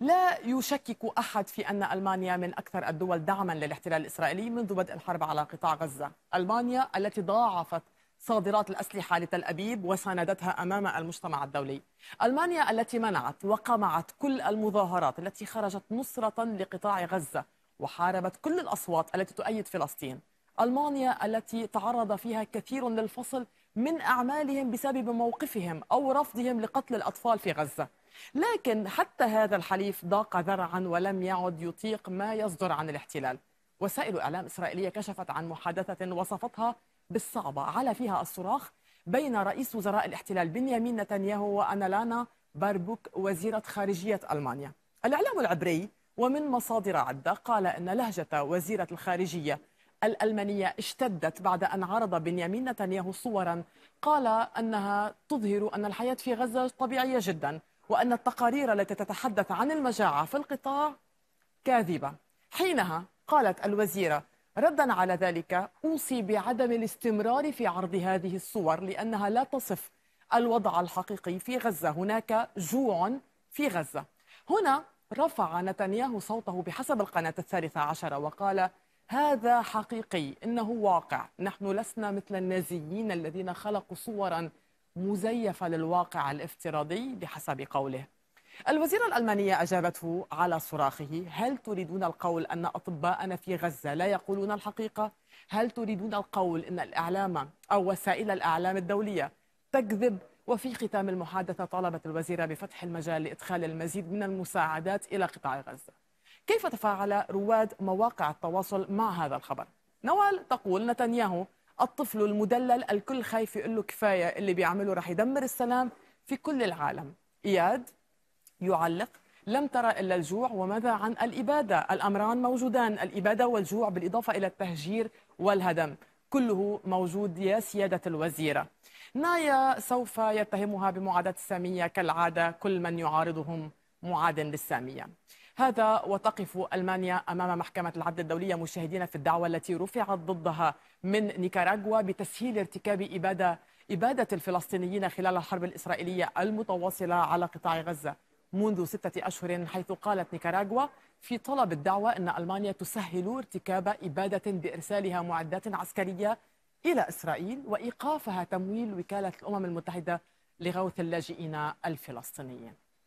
لا يشكك أحد في أن ألمانيا من أكثر الدول دعما للاحتلال الإسرائيلي منذ بدء الحرب على قطاع غزة ألمانيا التي ضاعفت صادرات الأسلحة لتل أبيب وساندتها أمام المجتمع الدولي ألمانيا التي منعت وقمعت كل المظاهرات التي خرجت نصرة لقطاع غزة وحاربت كل الأصوات التي تؤيد فلسطين ألمانيا التي تعرض فيها كثير للفصل من أعمالهم بسبب موقفهم أو رفضهم لقتل الأطفال في غزة لكن حتى هذا الحليف ضاق ذرعا ولم يعد يطيق ما يصدر عن الاحتلال وسائل اعلام اسرائيليه كشفت عن محادثه وصفتها بالصعبه على فيها الصراخ بين رئيس وزراء الاحتلال بنيامين نتنياهو وانالانا باربوك وزيره خارجيه المانيا الاعلام العبري ومن مصادر عده قال ان لهجه وزيره الخارجيه الالمانيه اشتدت بعد ان عرض بنيامين نتنياهو صورا قال انها تظهر ان الحياه في غزه طبيعيه جدا وأن التقارير التي تتحدث عن المجاعة في القطاع كاذبة حينها قالت الوزيرة ردا على ذلك أوصي بعدم الاستمرار في عرض هذه الصور لأنها لا تصف الوضع الحقيقي في غزة هناك جوع في غزة هنا رفع نتنياهو صوته بحسب القناة الثالثة عشرة وقال هذا حقيقي إنه واقع نحن لسنا مثل النازيين الذين خلقوا صوراً مزيفة للواقع الافتراضي بحسب قوله الوزيرة الألمانية أجابته على صراخه هل تريدون القول أن أطباءنا في غزة لا يقولون الحقيقة؟ هل تريدون القول أن الإعلام أو وسائل الإعلام الدولية تكذب؟ وفي ختام المحادثة طالبت الوزيرة بفتح المجال لإدخال المزيد من المساعدات إلى قطاع غزة كيف تفاعل رواد مواقع التواصل مع هذا الخبر؟ نوال تقول نتنياهو الطفل المدلل الكل خايف يقول له كفايه اللي بيعمله رح يدمر السلام في كل العالم اياد يعلق لم ترى الا الجوع وماذا عن الاباده الامران موجودان الاباده والجوع بالاضافه الى التهجير والهدم كله موجود يا سياده الوزيره نايا سوف يتهمها بمعاداه الساميه كالعاده كل من يعارضهم معاد للساميه هذا وتقف ألمانيا أمام محكمة العدل الدولية مشاهدين في الدعوه التي رفعت ضدها من نيكاراغوا بتسهيل ارتكاب إبادة إبادة الفلسطينيين خلال الحرب الإسرائيلية المتواصلة على قطاع غزة منذ ستة أشهر حيث قالت نيكاراغوا في طلب الدعوة أن ألمانيا تسهل ارتكاب إبادة بإرسالها معدات عسكرية إلى إسرائيل وإيقافها تمويل وكالة الأمم المتحدة لغوث اللاجئين الفلسطينيين